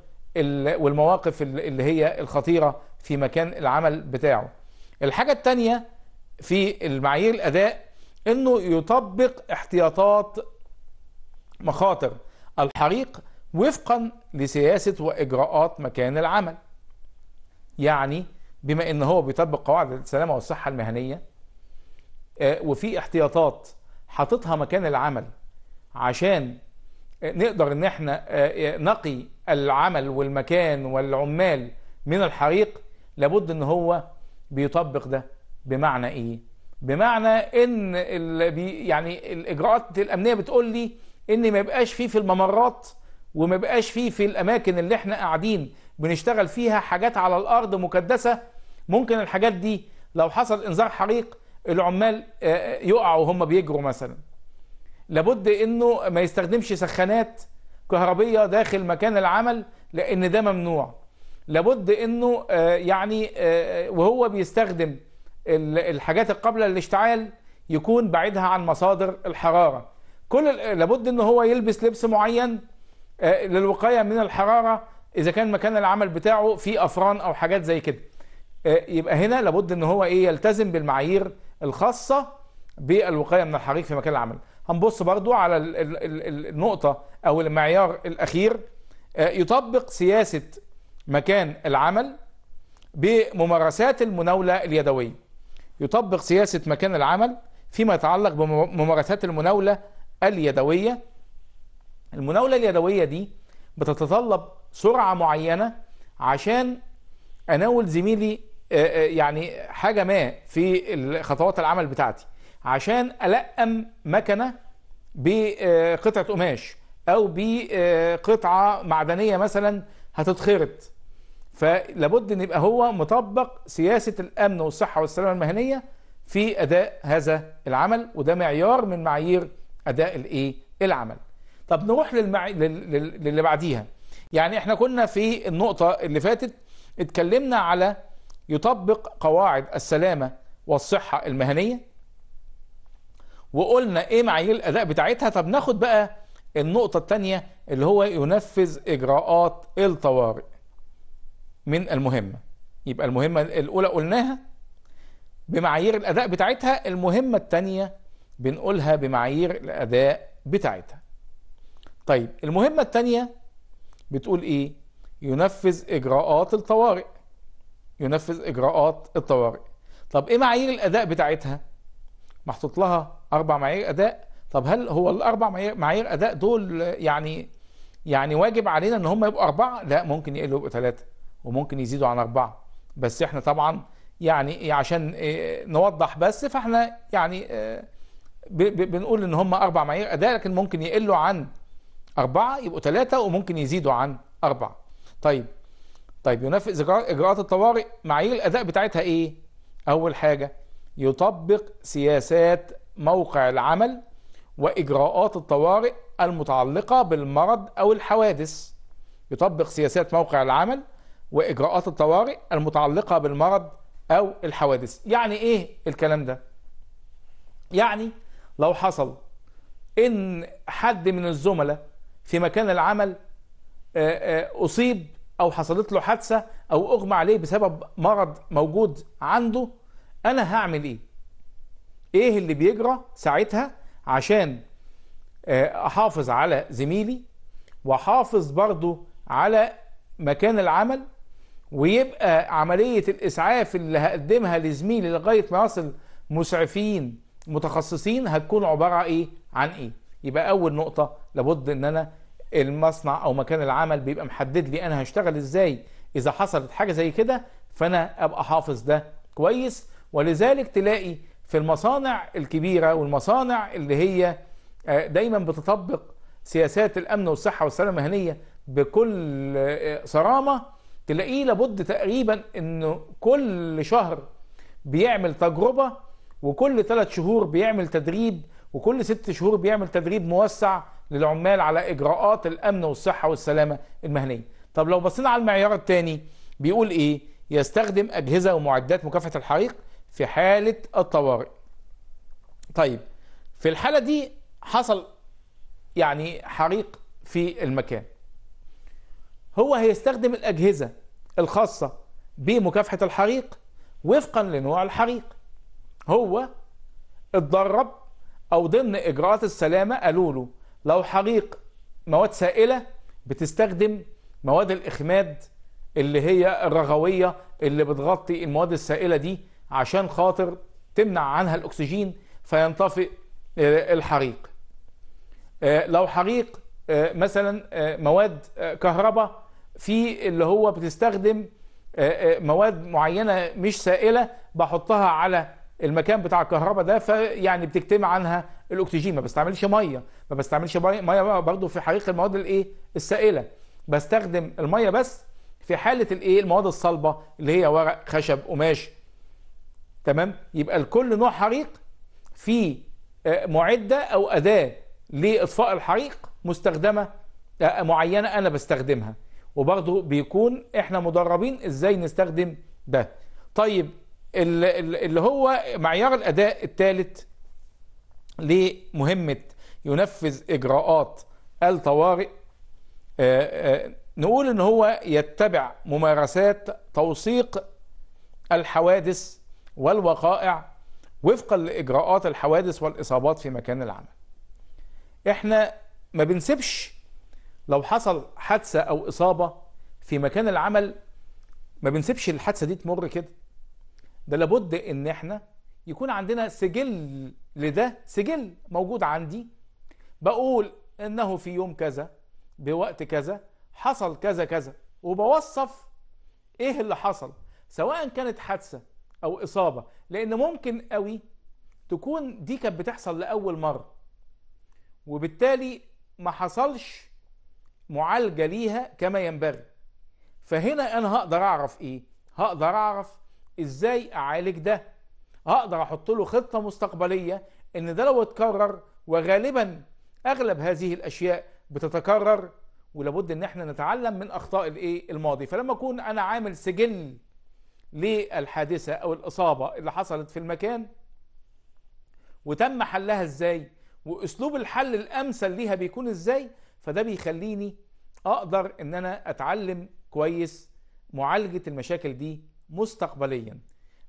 والمواقف اللي هي الخطيرة في مكان العمل بتاعه الحاجة التانية في المعايير الأداء انه يطبق احتياطات مخاطر الحريق وفقا لسياسة واجراءات مكان العمل يعني بما ان هو بيطبق قواعد السلامة والصحة المهنية آه، وفي احتياطات حاططها مكان العمل عشان نقدر ان احنا آه، آه، نقي العمل والمكان والعمال من الحريق لابد ان هو بيطبق ده بمعنى ايه بمعنى ان يعني الاجراءات الامنيه بتقول لي ان ما يبقاش فيه في الممرات وما يبقاش فيه في الاماكن اللي احنا قاعدين بنشتغل فيها حاجات على الارض مكدسه ممكن الحاجات دي لو حصل انذار حريق العمال آه، آه، يقعوا وهم بيجروا مثلا لابد انه ما يستخدمش سخانات كهربيه داخل مكان العمل لان ده ممنوع لابد انه آه، يعني وهو بيستخدم الحاجات القابله للاشتعال يكون بعيدها عن مصادر الحراره كل لابد ان هو يلبس لبس معين آه، للوقايه من الحراره اذا كان مكان العمل بتاعه فيه افران او حاجات زي كده آه، يبقى هنا لابد ان هو ايه يلتزم بالمعايير الخاصه بالوقايه من الحريق في مكان العمل هنبص برضو على النقطه او المعيار الاخير آه، يطبق سياسه مكان العمل بممارسات المناوله اليدويه يطبق سياسة مكان العمل فيما يتعلق بممارسات المناولة اليدوية المناولة اليدوية دي بتتطلب سرعة معينة عشان أناول زميلي آه، آه، يعني حاجة ما في خطوات العمل بتاعتي عشان ألقم مكنة بقطعة قماش أو بقطعة معدنية مثلا هتتخرط فلابد ان يبقى هو مطبق سياسه الامن والصحه والسلامه المهنيه في اداء هذا العمل وده معيار من معايير اداء الايه العمل طب نروح للمع... لل... للي بعديها يعني احنا كنا في النقطه اللي فاتت اتكلمنا على يطبق قواعد السلامه والصحه المهنيه وقلنا ايه معايير الاداء بتاعتها طب ناخد بقى النقطه الثانيه اللي هو ينفذ اجراءات الطوارئ من المهمة يبقى المهمة الأولى قلناها بمعايير الأداء بتاعتها المهمة الثانية بنقولها بمعايير الأداء بتاعتها طيب المهمة الثانية بتقول إيه ينفذ إجراءات الطوارئ ينفذ إجراءات الطوارئ طب إيه معايير الأداء بتاعتها محطوط لها أربع معايير أداء طب هل هو الأربع معايير أداء دول يعني يعني واجب علينا إن هم يبقوا أربعة لا ممكن يقلوا يبقوا ثلاثة وممكن يزيدوا عن أربعة بس احنا طبعا يعني إيه، عشان إيه، نوضح بس فاحنا يعني آه، بنقول ان هم اربع معايير اداء لكن ممكن يقلوا عن اربعه يبقوا ثلاثه وممكن يزيدوا عن اربعه. طيب طيب ينفذ اجراءات الطوارئ معايير الاداء بتاعتها ايه؟ اول حاجه يطبق سياسات موقع العمل واجراءات الطوارئ المتعلقه بالمرض او الحوادث. يطبق سياسات موقع العمل واجراءات الطوارئ المتعلقه بالمرض او الحوادث يعني ايه الكلام ده يعني لو حصل ان حد من الزملاء في مكان العمل آه، آه، اصيب او حصلت له حادثه او اغمى عليه بسبب مرض موجود عنده انا هعمل ايه ايه اللي بيجرى ساعتها عشان آه، احافظ على زميلي واحافظ برضه على مكان العمل ويبقى عملية الإسعاف اللي هقدمها لزميلي لغاية ما يصل مسعفين متخصصين هتكون عبارة إيه عن إيه يبقى أول نقطة لابد إن أنا المصنع أو مكان العمل بيبقى محدد لي أنا هشتغل إزاي إذا حصلت حاجة زي كده فأنا أبقى حافظ ده كويس ولذلك تلاقي في المصانع الكبيرة والمصانع اللي هي آه، دايما بتطبق سياسات الأمن والصحة والسلامة المهنية بكل آه، صرامة تلاقيه لابد تقريبا انه كل شهر بيعمل تجربه وكل ثلاث شهور بيعمل تدريب وكل ست شهور بيعمل تدريب موسع للعمال على اجراءات الامن والصحه والسلامه المهنيه. طب لو بصينا على المعيار الثاني بيقول ايه؟ يستخدم اجهزه ومعدات مكافحه الحريق في حاله الطوارئ. طيب في الحاله دي حصل يعني حريق في المكان. هو هيستخدم الاجهزه الخاصة بمكافحة الحريق وفقا لنوع الحريق هو اتدرب أو ضمن إجراءات السلامة قالوا له لو حريق مواد سائلة بتستخدم مواد الإخماد اللي هي الرغوية اللي بتغطي المواد السائلة دي عشان خاطر تمنع عنها الأكسجين فينطفئ آه، الحريق آه، لو حريق آه، مثلا مواد كهرباء في اللي هو بتستخدم آه، آه، مواد معينة مش سائلة بحطها على المكان بتاع الكهرباء ده فيعني بتجتمع عنها الاكسجين ما بستعملش ميه ما بستعملش ميه برضو في حريق المواد الايه السائله بستخدم الميه بس في حاله الايه المواد الصلبه اللي هي ورق خشب قماش تمام يبقى لكل نوع حريق في آه، معده او اداه لاطفاء الحريق مستخدمه معينه انا بستخدمها وبرضه بيكون احنا مدربين ازاي نستخدم ده طيب اللي هو معيار الاداء الثالث لمهمه ينفذ اجراءات الطوارئ آه، آه، نقول ان هو يتبع ممارسات توثيق الحوادث والوقائع وفقا لاجراءات الحوادث والاصابات في مكان العمل احنا ما بنسيبش لو حصل حادثه او اصابه في مكان العمل ما بنسيبش الحادثه دي تمر كده ده لابد ان احنا يكون عندنا سجل لده سجل موجود عندي بقول انه في يوم كذا بوقت كذا حصل كذا كذا وبوصف ايه اللي حصل سواء كانت حادثه او اصابه لان ممكن قوي تكون دي كانت بتحصل لاول مره وبالتالي ما حصلش معالجة ليها كما ينبغي فهنا أنا هقدر أعرف إيه؟ هقدر أعرف إزاي أعالج ده هقدر أحط له خطة مستقبلية إن ده لو اتكرر وغالبا أغلب هذه الأشياء بتتكرر ولابد إن احنا نتعلم من أخطاء الإيه؟ الماضي فلما أكون أنا عامل سجل للحادثة أو الإصابة اللي حصلت في المكان وتم حلها إزاي؟ واسلوب الحل الامثل ليها بيكون ازاي فده بيخليني اقدر ان انا اتعلم كويس معالجه المشاكل دي مستقبليا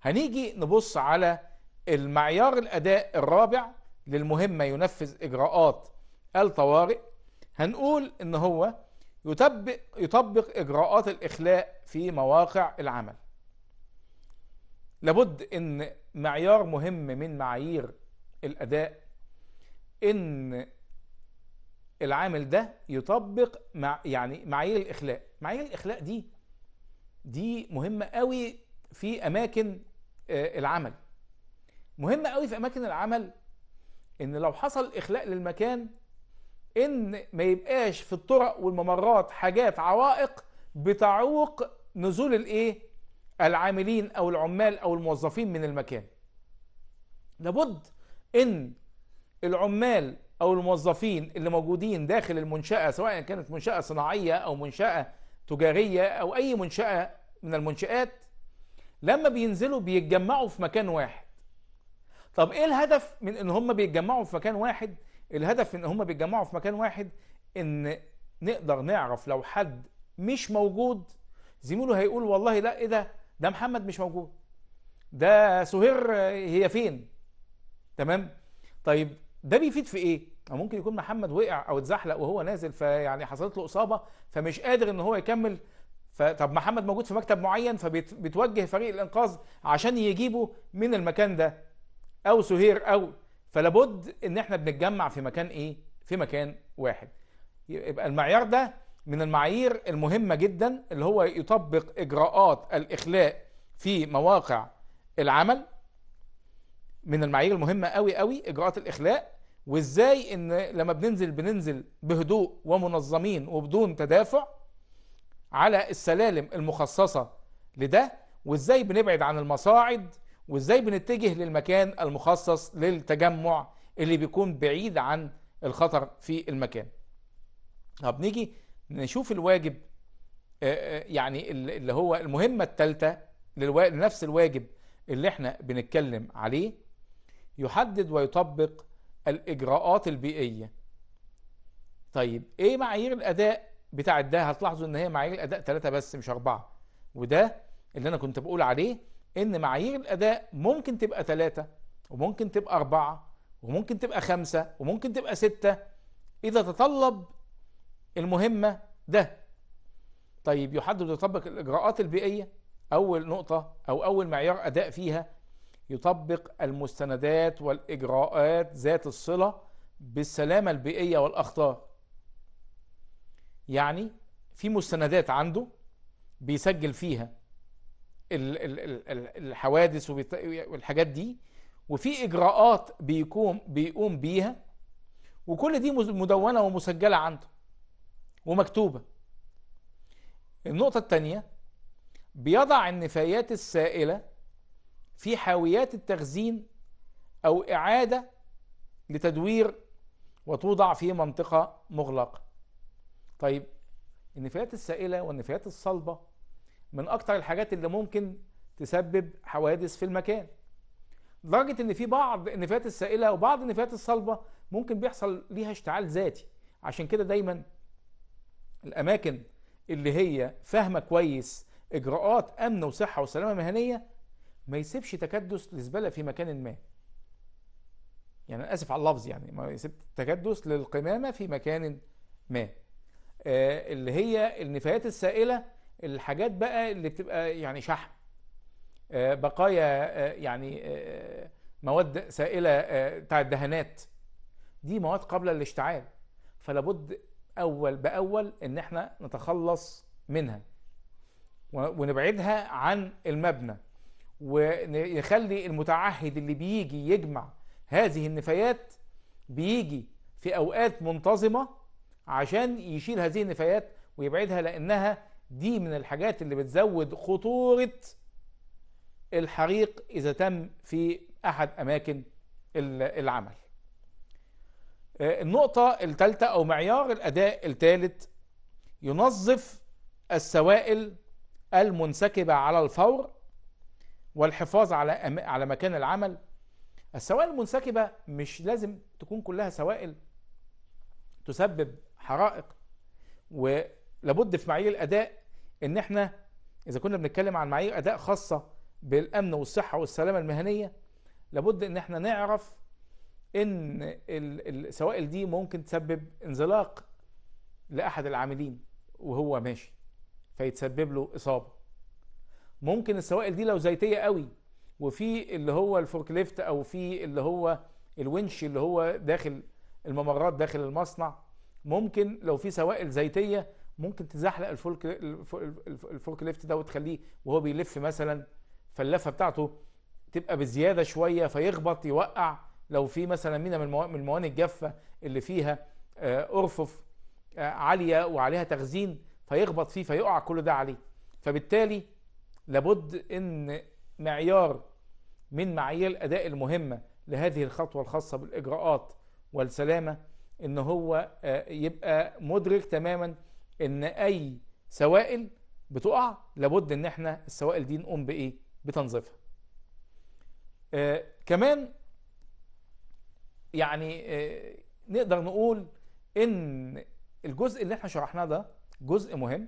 هنيجي نبص على المعيار الاداء الرابع للمهمه ينفذ اجراءات الطوارئ هنقول ان هو يطبق يطبق اجراءات الاخلاء في مواقع العمل لابد ان معيار مهم من معايير الاداء ان العامل ده يطبق مع يعني معايير الاخلاء معايير الاخلاء دي دي مهمه قوي في اماكن آه، العمل مهمه قوي في اماكن العمل ان لو حصل اخلاء للمكان ان ما يبقاش في الطرق والممرات حاجات عوائق بتعوق نزول الايه العاملين او العمال او الموظفين من المكان لابد ان العمال او الموظفين اللي موجودين داخل المنشاه سواء كانت منشاه صناعيه او منشاه تجاريه او اي منشاه من المنشات لما بينزلوا بيتجمعوا في مكان واحد طب ايه الهدف من ان هم بيتجمعوا في مكان واحد الهدف من ان هم بيتجمعوا في مكان واحد ان نقدر نعرف لو حد مش موجود زميله هيقول والله لا ايه ده ده محمد مش موجود ده سهير هي فين تمام طيب ده بيفيد في ايه او ممكن يكون محمد وقع او اتزحلق وهو نازل فيعني حصلت له اصابه فمش قادر ان هو يكمل فطب محمد موجود في مكتب معين فبتوجه فريق الانقاذ عشان يجيبه من المكان ده او سهير او فلابد ان احنا بنتجمع في مكان ايه في مكان واحد يبقى المعيار ده من المعايير المهمه جدا اللي هو يطبق اجراءات الاخلاء في مواقع العمل من المعايير المهمه قوي قوي اجراءات الاخلاء وازاي ان لما بننزل بننزل بهدوء ومنظمين وبدون تدافع على السلالم المخصصه لده وازاي بنبعد عن المصاعد وازاي بنتجه للمكان المخصص للتجمع اللي بيكون بعيد عن الخطر في المكان طب نيجي نشوف الواجب آه، آه، يعني اللي هو المهمة الثالثة لنفس الواجب اللي احنا بنتكلم عليه يحدد ويطبق الإجراءات البيئية طيب إيه معايير الأداء بتاعت ده هتلاحظوا إن هي معايير الأداء ثلاثة بس مش أربعة وده اللي أنا كنت بقول عليه إن معايير الأداء ممكن تبقى ثلاثة وممكن تبقى أربعة وممكن تبقى خمسة وممكن تبقى ستة إذا تطلب المهمة ده طيب يحدد ويطبق الإجراءات البيئية أول نقطة أو أول معيار أداء فيها يطبق المستندات والإجراءات ذات الصلة بالسلامة البيئية والأخطار يعني في مستندات عنده بيسجل فيها الحوادث والحاجات دي وفي إجراءات بيقوم, بيقوم بيها وكل دي مدونة ومسجلة عنده ومكتوبة النقطة الثانية بيضع النفايات السائلة في حاويات التخزين أو إعادة لتدوير وتوضع في منطقة مغلقة طيب النفايات السائلة والنفايات الصلبة من اكثر الحاجات اللي ممكن تسبب حوادث في المكان لدرجة إن في بعض النفايات السائلة وبعض النفايات الصلبة ممكن بيحصل ليها اشتعال ذاتي عشان كده دايما الأماكن اللي هي فاهمة كويس إجراءات أمن وصحة وسلامة مهنية ما يسيبش تكدس لزباله في مكان ما يعني انا اسف على اللفظ يعني ما يسيب تكدس للقمامه في مكان ما آه اللي هي النفايات السائله الحاجات بقى اللي بتبقى يعني شحم آه بقايا آه يعني آه مواد سائله آه بتاع الدهانات دي مواد قابلة للاشتعال فلابد اول باول ان احنا نتخلص منها ونبعدها عن المبنى ونخلي المتعهد اللي بيجي يجمع هذه النفايات بيجي في أوقات منتظمة عشان يشيل هذه النفايات ويبعدها لأنها دي من الحاجات اللي بتزود خطورة الحريق إذا تم في أحد أماكن العمل آه، النقطة الثالثة أو معيار الأداء الثالث ينظف السوائل المنسكبة على الفور والحفاظ على على مكان العمل السوائل المنسكبة مش لازم تكون كلها سوائل تسبب حرائق ولابد في معايير الأداء إن إحنا إذا كنا بنتكلم عن معايير أداء خاصة بالأمن والصحة والسلامة المهنية لابد إن إحنا نعرف إن السوائل دي ممكن تسبب انزلاق لأحد العاملين وهو ماشي فيتسبب له إصابة ممكن السوائل دي لو زيتيه قوي وفي اللي هو الفورك ليفت او في اللي هو الونش اللي هو داخل الممرات داخل المصنع ممكن لو في سوائل زيتيه ممكن تزحلق الفورك الفورك ليفت ده وتخليه وهو بيلف مثلا فاللفه بتاعته تبقى بزياده شويه فيخبط يوقع لو في مثلا مينا من المواني الجافه اللي فيها آه، ارفف آه، عاليه وعليها تخزين فيخبط فيه فيقع كل ده عليه فبالتالي لابد ان معيار من معايير الاداء المهمه لهذه الخطوه الخاصه بالاجراءات والسلامه ان هو آه، يبقى مدرك تماما ان اي سوائل بتقع لابد ان احنا السوائل دي نقوم بايه بتنظيفها آه، كمان يعني آه، نقدر نقول ان الجزء اللي احنا شرحناه ده جزء مهم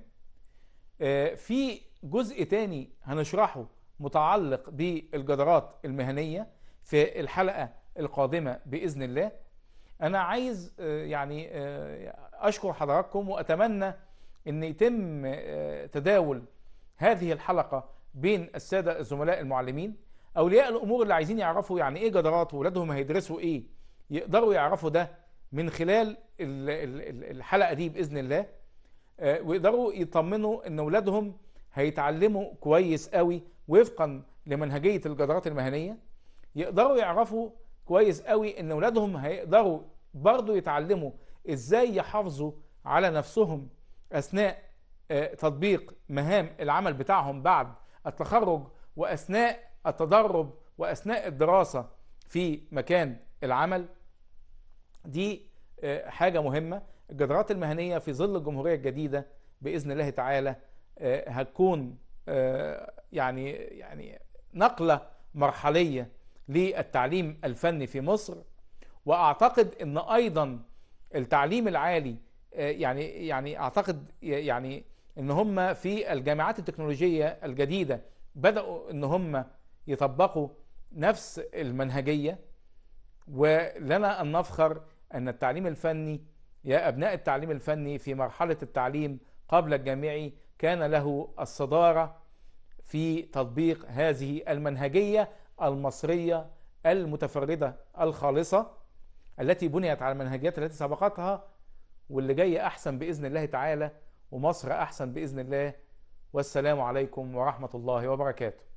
في جزء تاني هنشرحه متعلق بالجدارات المهنية في الحلقة القادمة بإذن الله أنا عايز آه، يعني آه، أشكر حضراتكم وأتمنى أن يتم آه، تداول هذه الحلقة بين السادة الزملاء المعلمين أولياء الأمور اللي عايزين يعرفوا يعني إيه جدارات وولادهم هيدرسوا إيه يقدروا يعرفوا ده من خلال الحلقة دي بإذن الله ويقدروا يطمنوا أن أولادهم هيتعلموا كويس قوي وفقا لمنهجية الجدارات المهنية يقدروا يعرفوا كويس قوي ان اولادهم هيقدروا برضو يتعلموا ازاي يحافظوا على نفسهم اثناء آه، تطبيق مهام العمل بتاعهم بعد التخرج واثناء التدرب واثناء الدراسة في مكان العمل دي آه، حاجة مهمة الجدارات المهنية في ظل الجمهورية الجديدة بإذن الله تعالى آه، هتكون آه، يعني يعني نقله مرحليه للتعليم الفني في مصر واعتقد ان ايضا التعليم العالي آه، يعني يعني اعتقد يعني ان هم في الجامعات التكنولوجيه الجديده بداوا ان هم يطبقوا نفس المنهجيه ولنا ان نفخر ان التعليم الفني يا ابناء التعليم الفني في مرحله التعليم قبل الجامعي كان له الصدارة في تطبيق هذه المنهجية المصرية المتفردة الخالصة التي بنيت على المنهجيات التي سبقتها واللي جاية أحسن بإذن الله تعالى ومصر أحسن بإذن الله والسلام عليكم ورحمة الله وبركاته